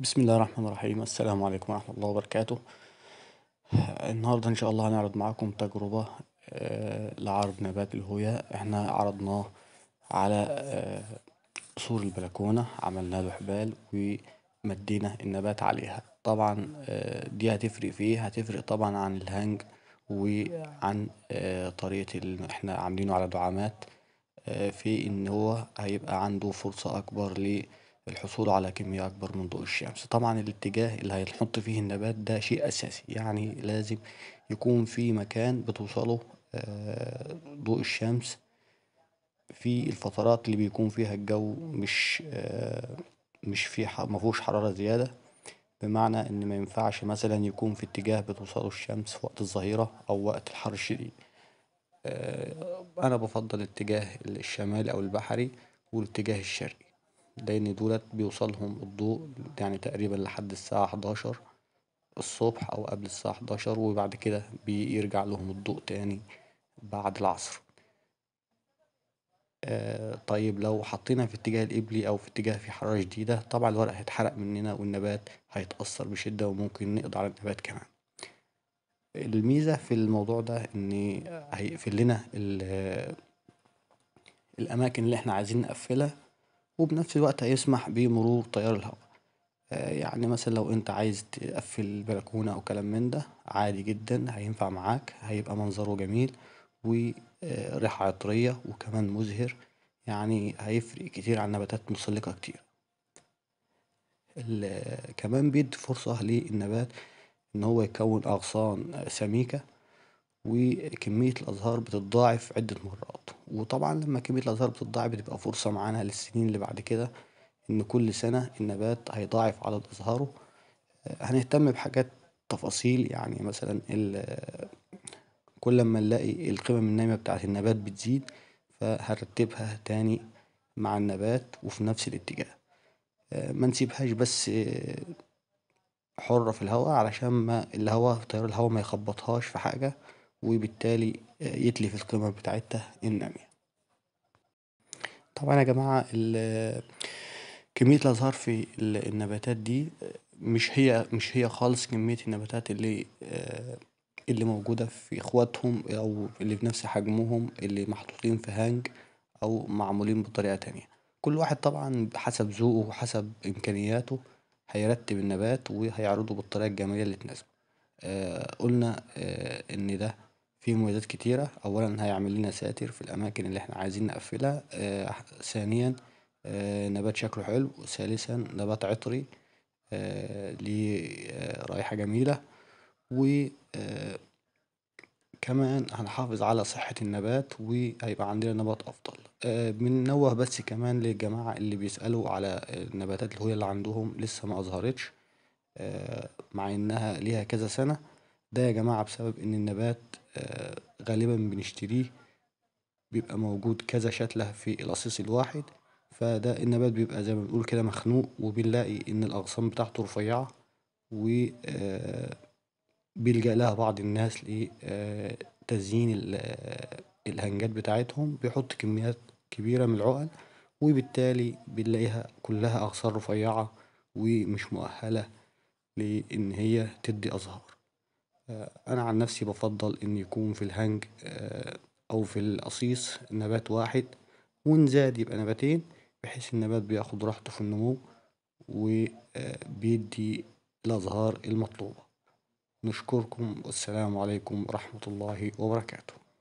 بسم الله الرحمن الرحيم السلام عليكم ورحمة الله وبركاته النهاردة ان شاء الله هنعرض معاكم تجربة آه، لعرض نبات الهويا احنا عرضناه على آه، سور البلكونة عملنا له حبال ومدينا النبات عليها طبعا آه، دي هتفرق فيه هتفرق طبعا عن الهنج وعن طريقة اللي احنا عاملينه على دعامات في ان هو هيبقى عنده فرصة اكبر ليه الحصول على كمية أكبر من ضوء الشمس طبعا الاتجاه اللي هيتحط فيه النبات ده شيء أساسي يعني لازم يكون في مكان بتوصله آه، ضوء الشمس في الفترات اللي بيكون فيها الجو مش آه، مش في مفهوش حرارة زيادة بمعنى إن مينفعش مثلا يكون في اتجاه بتوصله الشمس في وقت الظهيرة أو وقت الحر الشديد آه، أنا بفضل الاتجاه الشمالي أو البحري والاتجاه الشرقي. لأن دولت بيوصلهم الضوء يعني تقريبا لحد الساعة 11 الصبح أو قبل الساعة 11 وبعد كده بيرجع لهم الضوء تاني بعد العصر آه طيب لو حطينا في اتجاه القبلي أو في اتجاه في حرارة شديدة طبعا الورق هيتحرق مننا والنبات هيتأثر بشدة وممكن نقضي على النبات كمان الميزة في الموضوع ده إن هيقفل لنا الأماكن اللي إحنا عايزين نقفلها وبنفس الوقت هيسمح بمرور تيار الهواء آه، يعني مثلا لو انت عايز تقفل البلكونة او كلام من ده عادي جدا هينفع معاك هيبقى منظره جميل وريحة عطرية وكمان مزهر يعني هيفرق كتير عن نباتات متسلقة كتير، كمان بيدي فرصة للنبات إن هو يكون أغصان سميكة وكمية الأزهار بتتضاعف عدة مرات وطبعا لما كمية الأزهار بتتضاعف بتبقى فرصة معانا للسنين اللي بعد كده إن كل سنة النبات هيضاعف عدد أزهاره، آه، هنهتم بحاجات تفاصيل يعني مثلا كل أما نلاقي القمم النايمة بتاعة النبات بتزيد فهرتبها تاني مع النبات وفي نفس الاتجاه، آه، منسيبهاش بس آه، حرة في الهوا علشان ما الهوا تيار الهوا ميخبطهاش في حاجة. وبالتالي آه، يتلف القيمة بتاعتها النامية طبعا يا جماعة كمية الأزهار في النباتات دي آه، مش هي مش هي خالص كمية النباتات اللي آه، اللي موجودة في إخواتهم أو اللي بنفس حجمهم اللي محطوطين في هانج أو معمولين بطريقة تانية كل واحد طبعا حسب ذوقه وحسب إمكانياته هيرتب النبات وهيعرضه بالطريقة الجمالية اللي تناسبه قلنا إن ده فيه مميزات كتيرة أولًا هيعمل لنا ساتر في الأماكن اللي إحنا عايزين نقفلها آه، ثانيًا آه نبات شكله حلو، ثالثًا نبات عطري آه ليه آه، رائحة جميلة، و آه، كمان هنحافظ على صحة النبات وهيبقى عندنا نبات أفضل، آآ بننوه بس كمان للجماعة اللي بيسألوا على النباتات اللي هي اللي عندهم لسه ما أظهرتش مع إنها ليها كذا سنة. ده يا جماعة بسبب إن النبات آه، غالبا بنشتريه بيبقى موجود كذا شتلة في الأصيص الواحد فده النبات بيبقى زي ما بنقول كده مخنوق وبنلاقي إن الأغصان بتاعته رفيعة و آه، بيلجأ لها بعض الناس لتزيين آه، الهنجات بتاعتهم بيحط كميات كبيرة من العقل وبالتالي بنلاقيها كلها أغصان رفيعة ومش مؤهلة لإن هي تدي أزهار. آه، انا عن نفسي بفضل ان يكون في الهنج آه، او في القصيص نبات واحد ونزاد يبقى نباتين بحيث النبات بياخد راحته في النمو وبيدي الأزهار المطلوبة نشكركم والسلام عليكم ورحمة الله وبركاته